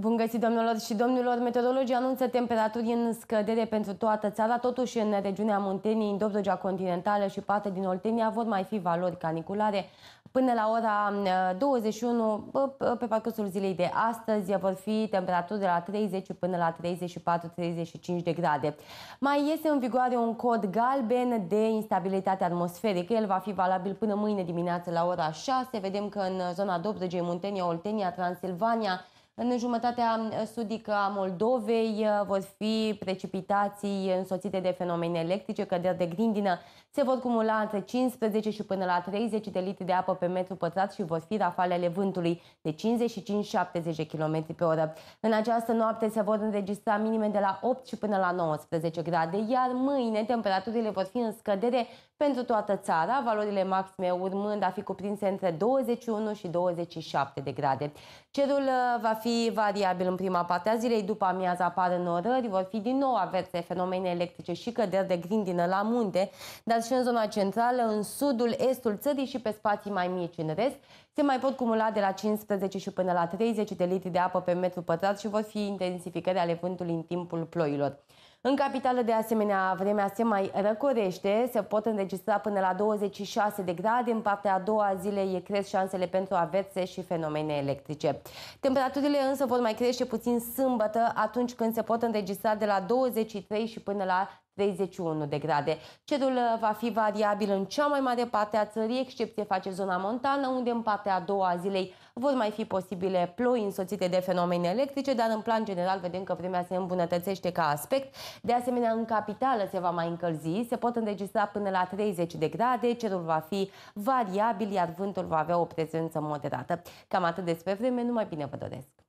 Bun găsit, domnilor și domnilor! Meteorologii anunță temperaturi în scădere pentru toată țara, totuși în regiunea Muntenii, în Dobrogea Continentală și parte din Oltenia vor mai fi valori caniculare. Până la ora 21, uh, pe parcursul zilei de astăzi, vor fi temperaturi de la 30 până la 34-35 de grade. Mai este în vigoare un cod galben de instabilitate atmosferică. El va fi valabil până mâine dimineață la ora 6. Vedem că în zona Dobrogei, Muntenia, Oltenia, Transilvania, în jumătatea uh, sudică a Moldovei uh, vor fi precipitații însoțite de fenomene electrice, căderi de grindină. Se vor cumula între 15 și până la 30 de litri de apă pe metru pătrat și vor fi rafalele vântului de 55-70 km pe oră. În această noapte se vor înregistra minime de la 8 și până la 19 grade, iar mâine temperaturile vor fi în scădere pentru toată țara, valorile maxime urmând a fi cuprinse între 21 și 27 de grade. Cerul uh, va fi fi variabil în prima parte a zilei, după amiază apar norări, vor fi din nou averse fenomene electrice și căderi de grindină la munte, dar și în zona centrală, în sudul, estul țării și pe spații mai mici în rest. Se mai pot cumula de la 15 și până la 30 de litri de apă pe metru pătrat și vor fi intensificări ale vântului în timpul ploilor. În capitală, de asemenea, vremea se mai răcorește, se pot înregistra până la 26 de grade. În partea a doua zile e cresc șansele pentru averse și fenomene electrice. Temperaturile însă vor mai crește puțin sâmbătă, atunci când se pot înregistra de la 23 și până la 31 de grade. Cerul uh, va fi variabil în cea mai mare parte a țării, excepție face zona montană, unde în partea a doua a zilei vor mai fi posibile ploi însoțite de fenomene electrice, dar în plan general vedem că vremea se îmbunătățește ca aspect. De asemenea, în capitală se va mai încălzi, se pot înregistra până la 30 de grade, cerul va fi variabil, iar vântul va avea o prezență moderată. Cam atât despre vreme, numai bine vă doresc!